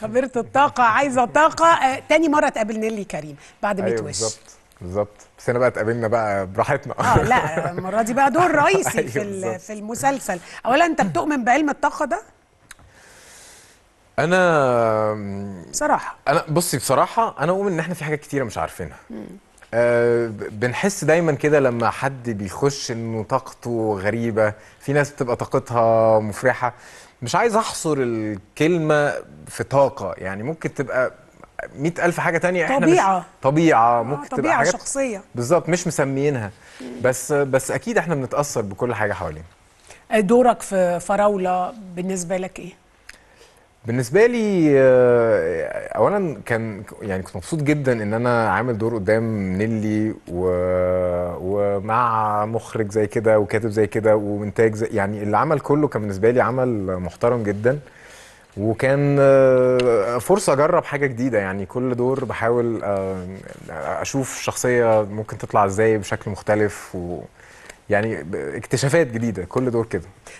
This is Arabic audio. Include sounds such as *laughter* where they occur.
خبيره الطاقه عايزه طاقه آه تاني مره تقابل لي كريم بعد 100 أيوة وش بالظبط بالظبط بس هنا بقى اتقابلنا بقى براحتنا اه لا المره دي بقى دور *laughs* أيوة، رئيسي أيوة في في المسلسل اولا انت بتؤمن بعلم الطاقه ده انا بصراحه انا بصي بصراحه انا اؤمن ان احنا في حاجات كتيره مش عارفينها آه، بنحس دايما كده لما حد بيخش انه طاقته غريبه في ناس بتبقى طاقتها مفرحه مش عايز احصر الكلمه في طاقه يعني ممكن تبقى مئة ألف حاجة تانية احنا طبيعة مش طبيعة آه، ممكن طبيعة تبقى حاجات شخصية بالظبط مش مسميينها بس بس أكيد احنا بنتأثر بكل حاجة حوالينا آه، دورك في فراولة بالنسبة لك إيه؟ بالنسبه لي آه، اولا كان يعني كنت مبسوط جدا ان انا عامل دور قدام نيلي و... ومع مخرج زي كده وكاتب زي كده وانتاج زي يعني العمل كله كان بالنسبه لي عمل محترم جدا وكان آه، فرصه اجرب حاجه جديده يعني كل دور بحاول آه، اشوف شخصيه ممكن تطلع ازاي بشكل مختلف و... يعني اكتشافات جديده كل دور كده